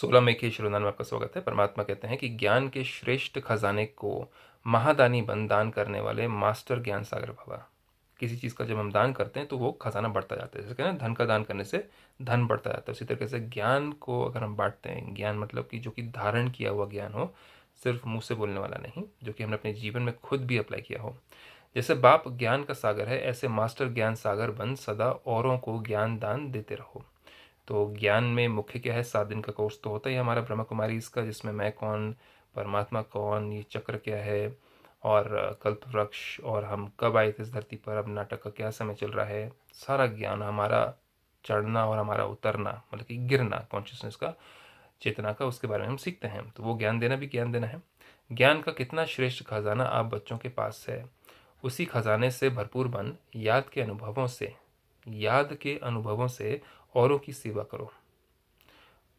सोलह में के श्रोदान में आपका स्वागत है परमात्मा कहते हैं कि ज्ञान के श्रेष्ठ खजाने को महादानी बन दान करने वाले मास्टर ज्ञान सागर बाबा किसी चीज़ का जब हम दान करते हैं तो वो खजाना बढ़ता जाता है जैसे कहना धन का दान करने से धन बढ़ता जाता है उसी तरीके से ज्ञान को अगर हम बांटते हैं ज्ञान मतलब कि जो कि धारण किया हुआ ज्ञान हो सिर्फ मुँह से बोलने वाला नहीं जो कि हमने अपने जीवन में खुद भी अप्लाई किया हो जैसे बाप ज्ञान का सागर है ऐसे मास्टर ज्ञान सागर बन सदा औरों को ज्ञान दान देते रहो तो ज्ञान में मुख्य क्या है सात दिन का कोर्स तो होता ही हमारा ब्रह्मा कुमारी इसका जिसमें मैं कौन परमात्मा कौन ये चक्र क्या है और कल्प वृक्ष और हम कब आए थे इस धरती पर अब नाटक का क्या समय चल रहा है सारा ज्ञान हमारा चढ़ना और हमारा उतरना मतलब कि गिरना कॉन्शियसनेस का चेतना का उसके बारे में हम सीखते हैं तो वो ज्ञान देना भी ज्ञान देना है ज्ञान का कितना श्रेष्ठ खजाना आप बच्चों के पास है उसी खजाने से भरपूर बन याद के अनुभवों से याद के अनुभवों से औरों की सेवा करो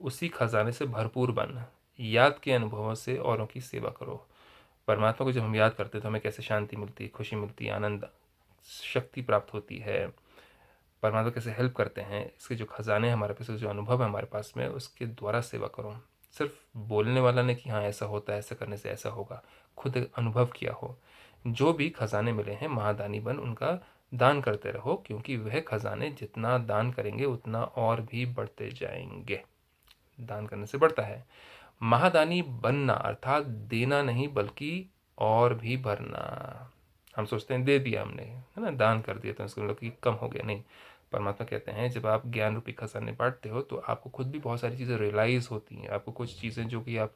उसी खजाने से भरपूर बन याद के अनुभवों से औरों की सेवा करो परमात्मा को जब हम याद करते हैं तो हमें कैसे शांति मिलती है खुशी मिलती है आनंद शक्ति प्राप्त होती है परमात्मा कैसे हेल्प करते हैं इसके जो खजाने हमारे पास जो अनुभव है हमारे पास में उसके द्वारा सेवा करो सिर्फ बोलने वाला ने कि हाँ ऐसा होता है ऐसा करने से ऐसा होगा खुद अनुभव किया हो जो भी खजाने मिले हैं महादानी बन उनका दान करते रहो क्योंकि वह खजाने जितना दान करेंगे उतना और भी बढ़ते जाएंगे दान करने से बढ़ता है महादानी बनना अर्थात देना नहीं बल्कि और भी भरना हम सोचते हैं दे दिया हमने है ना दान कर दिया तो इसके मतलब कि कम हो गया नहीं परमात्मा कहते हैं जब आप ज्ञान रूपी खजाने बांटते हो तो आपको खुद भी बहुत सारी चीज़ें रियलाइज़ होती हैं आपको कुछ चीज़ें जो कि आप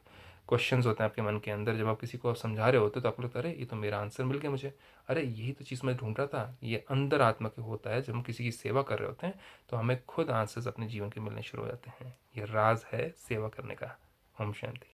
क्वेश्चन होते हैं आपके मन के अंदर जब आप किसी को समझा रहे होते हो तो आपको लगता है अरे ये तो मेरा आंसर मिल गया मुझे अरे यही तो चीज़ मैं ढूंढ रहा था ये अंदर आत्मा के होता है जब हम किसी की सेवा कर रहे होते हैं तो हमें खुद आंसर्स अपने जीवन के मिलने शुरू हो जाते हैं ये राज है सेवा करने का ओम शांति